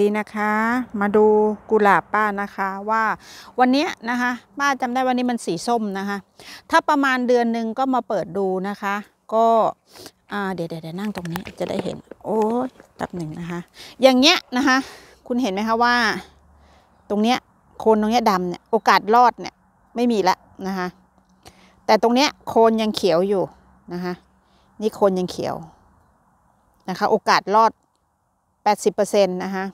ดีนะคะ มาดูกุหลาบป้านะคะว่าวันนี้นะคะ ป้าจำได้วันนี้มันสีส้มนะคะ ถ้าประมาณเดือนหนึ่งก็มาเปิดดูนะคะ ก็เดี๋ยวเดี๋ยวนั่งตรงนี้จะได้เห็นโอ้ยตับหนึ่งนะคะ อย่างเงี้ยนะคะ คุณเห็นไหมคะว่า ตรงเนี้ยโคนตรงเนี้ยดำเนี่ยโอกาสรอดเนี่ยไม่มีละนะคะ แต่ตรงเนี้ยโคนยังเขียวอยู่นะคะ นี่โคนยังเขียวนะคะ โอกาสรอด80%นะคะ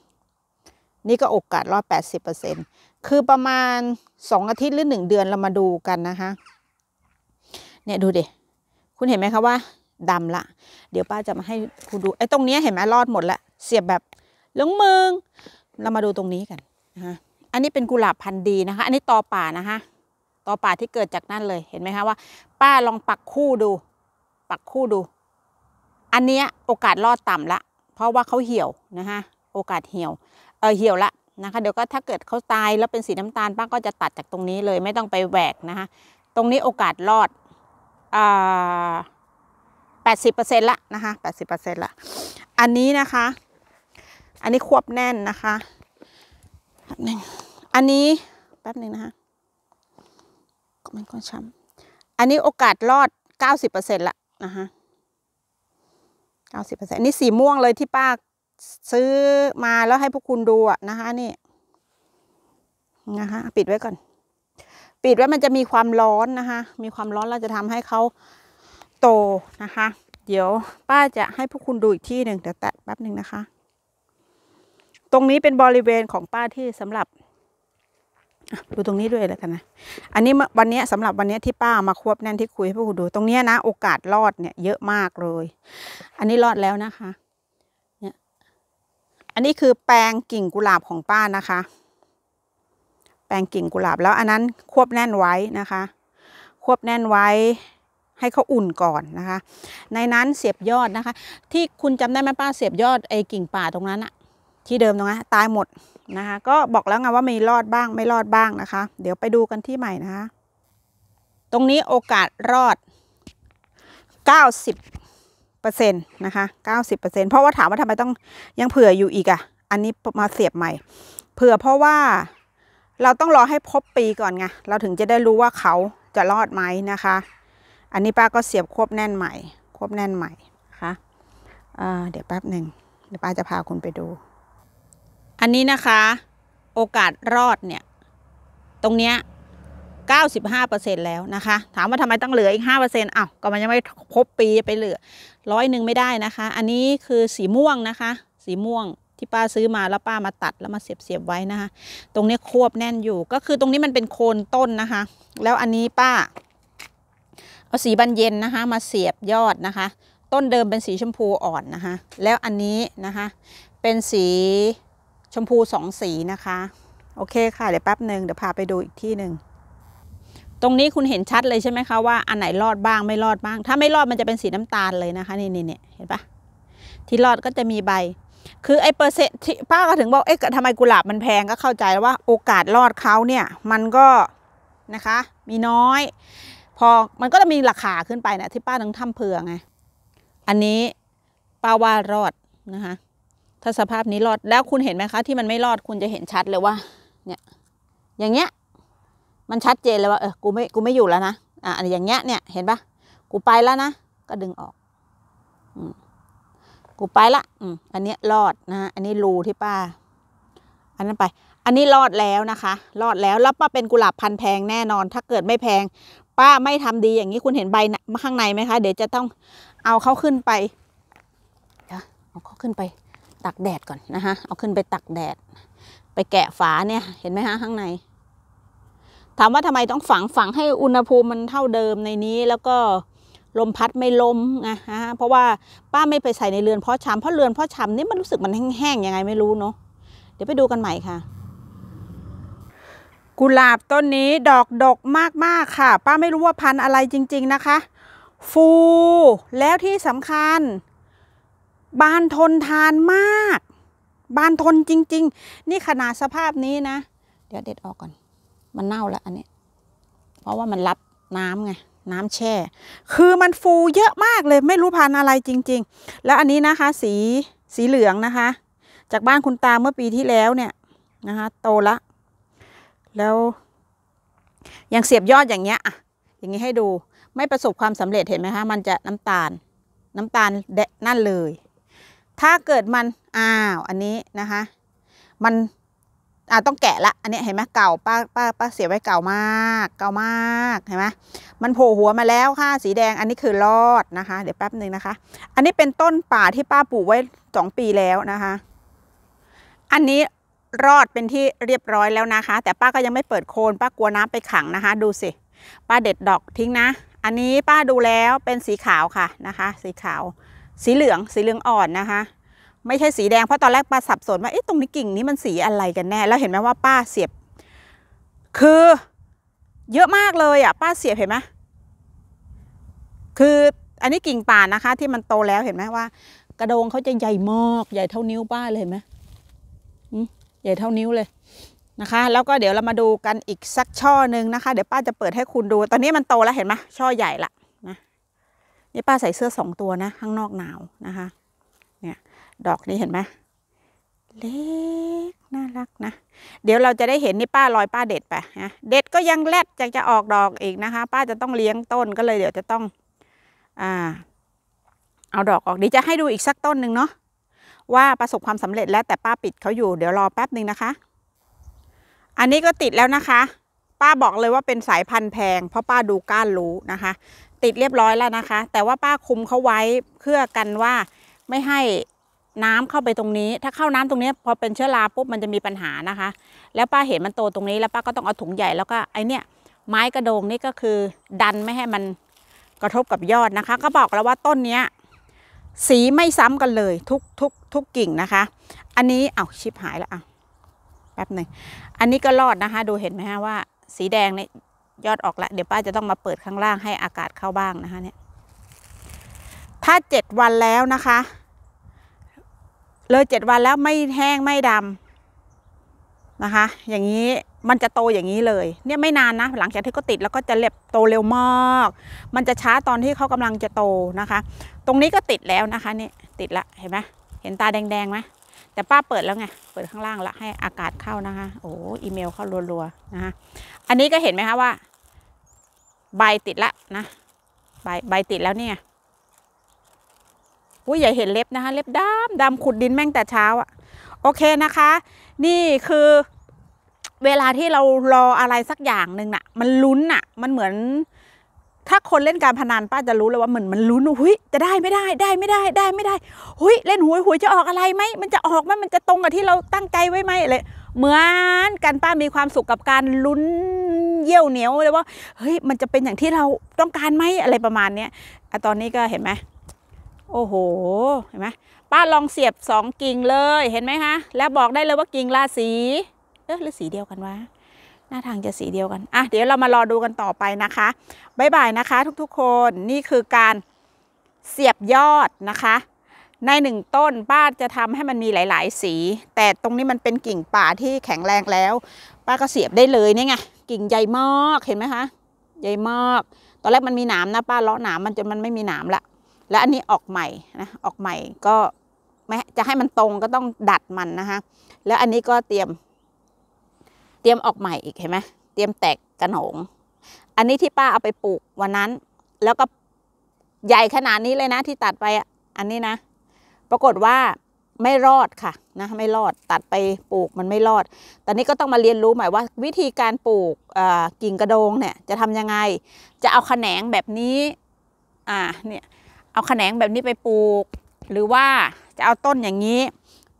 นี่ก็โอกาสรอด 80%คือประมาณ2อาทิตย์หรือ 1 เดือนเรามาดูกันนะคะ เนี่ยดูดิ คุณเห็นไหมคะว่าดำละ เดี๋ยวป้าจะมาให้คุณดู ไอ้ตรงนี้เห็นไหมรอดหมดละ เสียบแบบลงมึง เรามาดูตรงนี้กันนะคะอันนี้เป็นกุหลาบพันธุ์ดีนะคะ อันนี้ตอป่านะคะตอป่าที่เกิดจากนั่นเลย เห็นไหมคะว่า ป้าลองปักคู่ดู ปักคู่ดู อันเนี้ยโอกาสรอดต่ำละ เพราะว่าเขาเหี่ยวนะคะ โอกาสเหี่ยวเออเหี่ยวละนะคะเดี๋ยวก็ถ้าเกิดเขาตาย แล้วเป็นสีน้ำตาลป้าก็จะตัดจากตรงนี้เลยไม่ต้องไปแหวกนะคะตรงนี้โอกาสรอดอ่าแปดสิบเปอร์เซ็นต์ละนะคะแปดสิบเปอร์เซ็นต์ละอันนี้นะคะอันนี้ควบแน่นนะคะหนึ่งอันนี้แป๊บหนึ่งนะคะก็มันก็ช้ำอันนี้โอกาสรอดเก้าสิบเปอร์เซ็นต์ละนะคะเก้าสิบเปอร์เซ็นต์อันนี้สีม่วงเลยที่ป้าซื้อมาแล้วให้พวกคุณดูอะนะคะนี่นะคะปิดไว้ก่อน ปิดไว้มันจะมีความร้อนนะคะ มีความร้อนเราจะทำให้เขาโตนะคะ เดี๋ยวป้าจะให้พวกคุณดูอีกที่หนึ่งเดี๋ยวแตะแป๊บหนึ่งนะคะ ตรงนี้เป็นบริเวณของป้าที่สำหรับดูตรงนี้ด้วยแล้วกันนะ อันนี้วันนี้สำหรับวันนี้ที่ป้ามาควบแน่นที่คุยให้พวกคุณดู ตรงนี้นะ โอกาสรอดเนี่ยเยอะมากเลย อันนี้รอดแล้วนะคะอันนี้คือแปลงกิ่งกุหลาบของป้านะคะ แปลงกิ่งกุหลาบแล้วอันนั้นควบแน่นไว้นะคะ ควบแน่นไว้ให้เขาอุ่นก่อนนะคะ ในนั้นเสียบยอดนะคะ ที่คุณจำได้ไหมป้าเสียบยอดไอ้กิ่งป่าตรงนั้นอะที่เดิมตรงนั้นตายหมดนะคะก็บอกแล้วไงว่ามีรอดบ้างไม่รอดบ้างนะคะ เดี๋ยวไปดูกันที่ใหม่นะคะ ตรงนี้โอกาสรอด90ซ็นะคะ 90%เพราะว่าถามว่าทำไมต้องยังเผื่ออยู่อีกอะ่ะ อันนี้มาเสียบใหม่ เผื่อเพราะว่าเราต้องรอให้ครบปีก่อนไง เราถึงจะได้รู้ว่าเขาจะรอดไหมนะคะ อันนี้ป้าก็เสียบควบแน่นใหม่ ควบแน่นใหม่คะ่ะเเดี๋ยวแป๊บหนึ่ง เดี๋ยวป้าจะพาคุณไปดู อันนี้นะคะ โอกาสรอดเนี่ย ตรงเนี้ย95%แล้วนะคะถามว่าทำไมต้องเหลืออีก5%อ้าวก็มันยังไม่ครบปีไปเหลือร้อยหนึ่งไม่ได้นะคะ อันนี้คือสีม่วงนะคะ สีม่วงที่ป้าซื้อมาแล้วป้ามาตัดแล้วมาเสียบเสียบไว้นะคะตรงนี้ควบแน่นอยู่ก็คือตรงนี้มันเป็นโคนต้นนะคะ แล้วอันนี้ป้าเอาสีบานเย็นนะคะมาเสียบยอดนะคะ ต้นเดิมเป็นสีชมพูอ่อนนะคะแล้วอันนี้นะคะเป็นสีชมพูสองสีนะคะ โอเคค่ะเดี๋ยวแป๊บหนึ่งเดี๋ยวพาไปดูอีกที่หนึ่งตรงนี้คุณเห็นชัดเลยใช่ไหมคะว่าอันไหนรอดบ้างไม่รอดบ้าง ถ้าไม่รอดมันจะเป็นสีน้ำตาลเลยนะคะ นี่นี่เห็นปะที่รอดก็จะมีใบ คือไอ้เปอร์เซ็นต์ป้าก็ถึงบอกเอ๊ะทำไมกุหลาบมันแพงก็เข้าใจว่าโอกาสรอดเขาเนี่ย มันก็นะคะ มีน้อย พอมันก็จะมีราคาขึ้นไปนะที่ป้าต้องทำเผื่อไงอันนี้ป้าว่ารอดนะคะถ้าสภาพนี้รอดแล้วคุณเห็นไหมคะที่มันไม่รอดคุณจะเห็นชัดเลยว่าเนี่ยอย่างเงี้ยมันชัดเจนเลยว่าเออกูไม่กูไม่อยู่แล้วนะอ่ะอย่างเงี้ย เนี่ยเห็นปะกูไปแล้วนะก็ดึงออก อืกูไปละอืมอันนี้รอดนะอันนี้รูที่ป้า อันนั้นไป อันนี้รอดแล้วนะคะ รอดแล้วแล้วป้าเป็นกุหลาบพันแพงแน่นอน ถ้าเกิดไม่แพงป้าไม่ทำดี อย่างนี้คุณเห็นใบข้างในไหมคะ เดี๋ยวจะต้องเอาเขาขึ้นไปเอาเขาขึ้นไป ตักแดดก่อนนะคะเอาขึ้นไปตักแดด ไปแกะฝาเนี่ย เห็นไหมคะข้างในถามว่าทำไมต้องฝังฝังให้อุณหภูมิมันเท่าเดิมในนี้ แล้วก็ลมพัดไม่ลมนะฮะเพราะว่าป้าไม่ไปใส่ในเรือนเพาะชำเพราะเรือนเพาะชำนี่มันรู้สึกมันแห้งๆยังไงไม่รู้เนาะเดี๋ยวไปดูกันใหม่ค่ะ กุหลาบต้นนี้ดอกดกมากๆค่ะ ป้าไม่รู้ว่าพันอะไรจริง ๆนะคะ ฟูแล้วที่สำคัญบานทนทานมากบานทนจริง ๆ นี่ขนาดสภาพนี้นะ เดี๋ยวเด็ดออกก่อนมันเน่าละอันนี้เพราะว่ามันรับน้ำไงน้ำแช่ คือมันฟูเยอะมากเลยไม่รู้พันอะไรจริง ๆ แล้วอันนี้นะคะสีสีเหลืองนะคะ จากบ้านคุณตาเมื่อปีที่แล้วเนี่ยนะคะ โตละแล้วยังเสียบยอดอย่างเงี้ยอะอย่างงี้ให้ดูไม่ประสบความสำเร็จเห็นไหมคะมันจะน้ำตาลน้ำตาลแดะนั่นเลย ถ้าเกิดมันอ้าวอันนี้นะคะ มันอ่ะ ต้องแกะละอันนี้เห็นไหมเก่าป้าป้าป้าเสียไว้เก่ามาก เก่ามากเห็นไหมมันโผล่หัวมาแล้วค่ะ สีแดงอันนี้คือรอดนะคะ เดี๋ยวแป๊บหนึ่งนะคะ อันนี้เป็นต้นป่าที่ป้าปลูกไว้สองปีแล้วนะคะ อันนี้รอดเป็นที่เรียบร้อยแล้วนะคะ แต่ป้าก็ยังไม่เปิดโคนป้ากลัวน้ำไปขังนะคะ ดูสิป้าเด็ดดอกทิ้งนะ อันนี้ป้าดูแล้วเป็นสีขาวค่ะนะคะ สีขาว สีเหลืองสีเหลืองอ่อนนะคะไม่ใช่สีแดงเพราะตอนแรกป้าสับสน ว่าเอ๊ะตรงนี้กิ่งนี้มันสีอะไรกันแน่แล้วเห็นไหมว่าป้าเสียบ คือ เยอะมากเลยอ่ะ ป้าเสียบเห็นไหมคืออันนี้กิ่งป่านนะคะ ที่มันโตแล้วเห็นไหมว่า กระโดงเขาจะใหญ่มากใหญ่เท่านิ้วป้าเลยเห็นไหมใหญ่เท่านิ้วเลย นะคะ แล้วก็เดี๋ยวเรามาดูกันอีกสักช่อหนึ่งนะคะ เดี๋ยวป้าจะเปิดให้คุณดู ตอนนี้มันโตแล้วเห็นไหมช่อใหญ่ละนะนี่ป้าใส่เสื้อสองตัวนะข้างนอกหนาวนะคะ เนี่ยดอกนี้เห็นไหมเล็กน่ารักนะ เดี๋ยวเราจะได้เห็นนี่ป้าลอยป้าเด็ดไปนะเด็ดก็ยังแลดจะจะออกดอกอีกนะคะ ป้าจะต้องเลี้ยงต้นก็เลยเดี๋ยวจะต้องอ่าเอาดอกออกดีจะให้ดูอีกสักต้นหนึ่งเนาะ ว่าประสบความสำเร็จ แล้วแต่ป้าปิดเขาอยู่ เดี๋ยวรอแป๊บหนึ่งนะคะ อันนี้ก็ติดแล้วนะคะ ป้าบอกเลยว่าเป็นสายพันธุ์แพง เพราะป้าดูก้านรู้นะคะ ติดเรียบร้อยแล้วนะคะ แต่ว่าป้าคุมเขาไว้เพื่อกันว่าไม่ให้น้ำเข้าไปตรงนี้ ถ้าเข้าน้ำตรงนี้พอเป็นเชื้อราปุ๊บมันจะมีปัญหานะคะ แล้วป้าเห็นมันโตตรงนี้แล้วป้าก็ต้องเอาถุงใหญ่แล้วก็ไอเนี่ย ไม้กระโดงนี่ก็คือ ดันไม่ให้มันกระทบกับยอดนะคะ ก็บอกแล้วว่าต้นเนี้ยสีไม่ซ้ำกันเลยทุกทุกทุกกิ่งนะคะ อันนี้เอาชิบหายแล้วอ่ะแป๊บหนึ่งอันนี้ก็รอดนะคะ ดูเห็นไหมฮะว่า สีแดงเนี่ยยอดออกแล้วเดี๋ยวป้าจะต้องมาเปิดข้างล่างให้อากาศเข้าบ้างนะคะเนี่ย ถ้าเจ็ดวันแล้วนะคะเลยเจ็ดวันแล้วไม่แห้งไม่ดำนะคะ อย่างนี้มันจะโตอย่างนี้เลยเนี่ยไม่นานนะหลังจากที่ก็ติดแล้วก็จะเล็บโตเร็วมากมันจะช้าตอนที่เขากำลังจะโตนะคะ ตรงนี้ก็ติดแล้วนะคะนี่ติดละเห็นไหมเห็นตาแดงๆไหมแต่ป้าเปิดแล้วไงเปิดข้างล่างละให้อากาศเข้านะคะ โอ้อีเมลเข้ารัวๆนะคะอันนี้ก็เห็นไหมคะว่าใบติดละนะใบใบติดแล้วเนี่ยอุ้ยอย่าเห็นเล็บนะคะ เล็บดำดำขุดดินแม่งแต่เช้าอะโอเคนะคะ นี่คือ เวลาที่เรารออะไรสักอย่างหนึ่งน่ะมันลุ้นน่ะ มันเหมือน ถ้าคนเล่นการพนันป้าจะรู้เลยว่าเหมือนมันลุ้นหุ้ยจะได้ไม่ได้ได้ไม่ได้ ได้ไม่ได้หุ้ยเล่นหวยหวยจะออกอะไรไหมมันจะออกไหมมันจะตรงกับที่เราตั้งใจไว้ไหมอะไรเหมือนกันป้ามีความสุขกับการลุ้นเยี่ยวเหนียวเลยว่าเฮ้ยมันจะเป็นอย่างที่เราต้องการไหมอะไรประมาณเนี้ยตอนนี้ก็เห็นไหมโอ้โห เห็นไหมป้าลองเสียบสองกิ่งเลยเห็นไหมคะแล้วบอกได้เลยว่ากิ่งราศีเออหรือสีเดียวกันวะหน้าทางจะสีเดียวกันอ่ะเดี๋ยวเรามารอดูกันต่อไปนะคะบ๊ายบายนะคะทุกๆคนนี่คือการเสียบยอดนะคะ ในหนึ่งต้นป้าจะทำให้มันมีหลาย ๆ สี แต่ตรงนี้มันเป็นกิ่งป่าที่แข็งแรงแล้วป้าก็เสียบได้เลยนี่ไงกิ่งใหญ่มากเห็นไหมคะใหญ่มากตอนแรกมันมีหนามนะป้าเลาะหนามมันจนมันไม่มีหนามละและอันนี้ออกใหม่นะออกใหม่ก็มจะให้มันตรงก็ต้องดัดมันนะคะแล้วอันนี้ก็เตรียมเตรียมออกใหม่อีกเห็นไหมเตรียมแตกกระหนงอันนี้ที่ป้าเอาไปปลูก วันนั้นแล้วก็ใหญ่ขนาดนี้เลยนะที่ตัดไปอันนี้นะ ปรากฏว่าไม่รอดค่ะนะ ไม่รอดตัดไปปลูกมันไม่รอด ตอนนี้ก็ต้องมาเรียนรู้ใหม่ว่าวิธีการปลูกกิ่งกระโดงเนี่ย จะทำยังไง จะเอาแขนงแบบนี้ อ่าเนี่ยเอาแขนงแบบนี้ไปปลูก หรือว่าจะเอาต้นอย่างนี้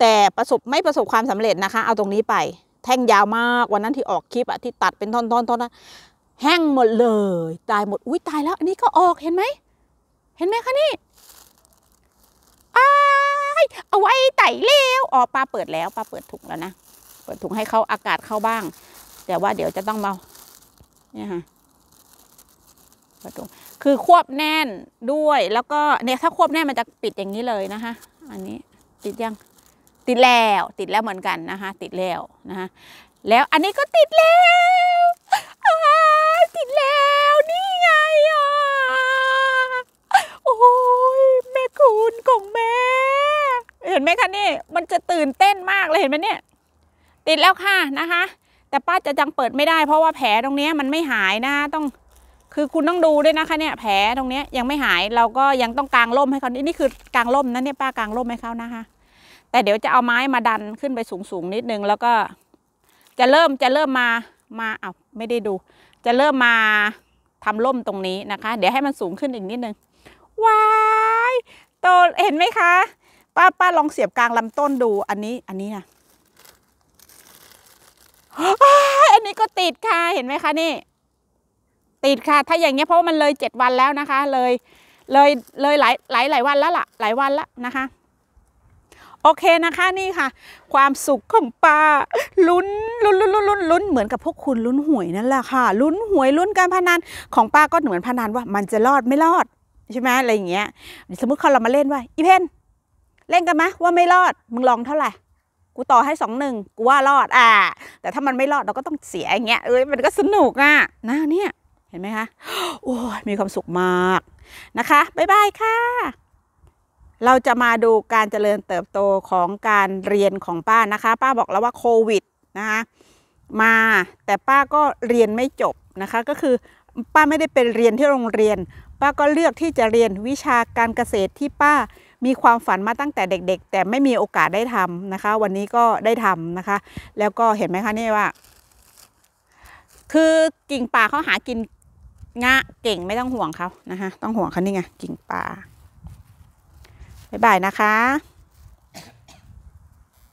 แต่ประสบไม่ประสบความสำเร็จนะคะเอาตรงนี้ไปแท่งยาวมาก วันนั้นที่ออกคลิปอะที่ตัดเป็นท่อนๆท่อนนั้นแห้งหมดเลย ตายหมดอุ้ยตายแล้วอันนี้ก็ออกเห็นไหมเห็นไหมคะนี่เอาไว้ไต่เลี้ยวอออป้าเปิดแล้วป้าเปิดถุงแล้วนะเปิดถุงให้เขาอากาศเข้าบ้างแต่ว่าเดี๋ยวจะต้องมา เนี่ยค่ะกระดุมคือควบแน่นด้วยแล้วก็เนี่ยถ้าควบแน่นมันจะปิดอย่างนี้เลยนะคะ อันนี้ติดยังติดแล้วติดแล้วเหมือนกันนะคะ ติดแล้วนะคะแล้วอันนี้ก็ติดแล้วติดแล้วนี่ไงอ่ะโอ้ยแม่คุณของแม่เห็นไหมคะนี่มันจะตื่นเต้นมากเลยเห็นไหมเนี่ยติดแล้วค่ะนะคะ แต่ป้าจะยังเปิดไม่ได้เพราะว่าแผลตรงนี้มันไม่หายนะต้องคือคุณต้องดูด้วยนะคะ เนี่ย แผลตรงนี้ยยังไม่หายเราก็ยังต้องกางร่มให้เขานี่นี่คือกางร่มนะเนี่ยป้ากางร่มให้เขานะคะแต่เดี๋ยวจะเอาไม้มาดันขึ้นไปสูงสูงนิดนึง แล้วก็จะเริ่มจะเริ่มมามาเอาไม่ได้ดู จะเริ่มมาทำร่มตรงนี้นะคะ เดี๋ยวให้มันสูงขึ้นอีกนิดนึงว้ายโตเห็นไหมคะ ป้าป้าลองเสียบกลางลำต้นดูอันนี้อันนี้นะอันนี้ก็ติดค่ะเห็นไหมคะนี่ติดค่ะ ถ้าอย่างเงี้ยเพราะมันเลยเจ็ดวันแล้วนะคะ เลย เลย เลยหลาย หลาย หลายวันแล้วล่ะ หลายวันแล้วนะคะ โอเคนะคะ นี่ค่ะ ความสุขของปลาลุ้น ลุ้นลุ้นลุ้นลุ้นเหมือนกับพวกคุณลุ้นหวยนั่นแหละค่ะ ลุ้น หวย ลุ้นการพนันของปลาก็เหมือนพนันว่ามันจะรอดไม่รอดใช่ไหมอะไรอย่างเงี้ย สมมติเขาเรามาเล่นว่าอีเพน เล่นกันไหมว่าไม่รอด มึงลองเท่าไหร่ กูต่อให้สองหนึ่ง กูว่ารอด อ่า แต่ถ้ามันไม่รอดเราก็ต้องเสียอย่างเงี้ย เอ้ย มันก็สนุกอ่ะนะเนี่ยเห็นไหมคะ โอ้ยมีความสุขมากนะคะบ๊ายบายค่ะ เราจะมาดูการเจริญเติบโตของการเรียนของป้านะคะ ป้าบอกแล้วว่าโควิดนะคะมา แต่ป้าก็เรียนไม่จบนะคะ ก็คือ ป้าไม่ได้เป็นเรียนที่โรงเรียน ป้าก็เลือกที่จะเรียนวิชาการเกษตรที่ป้ามีความฝันมาตั้งแต่เด็กๆ แต่ไม่มีโอกาสได้ทำนะคะ วันนี้ก็ได้ทำนะคะ แล้วก็เห็นไหมคะนี่ว่า คือกิ่งป่าเขาหากินงะ เก่งไม่ต้องห่วงเขานะคะ ต้องห่วงเขานี่ไง กิ่งปลา บ๊ายบายนะคะ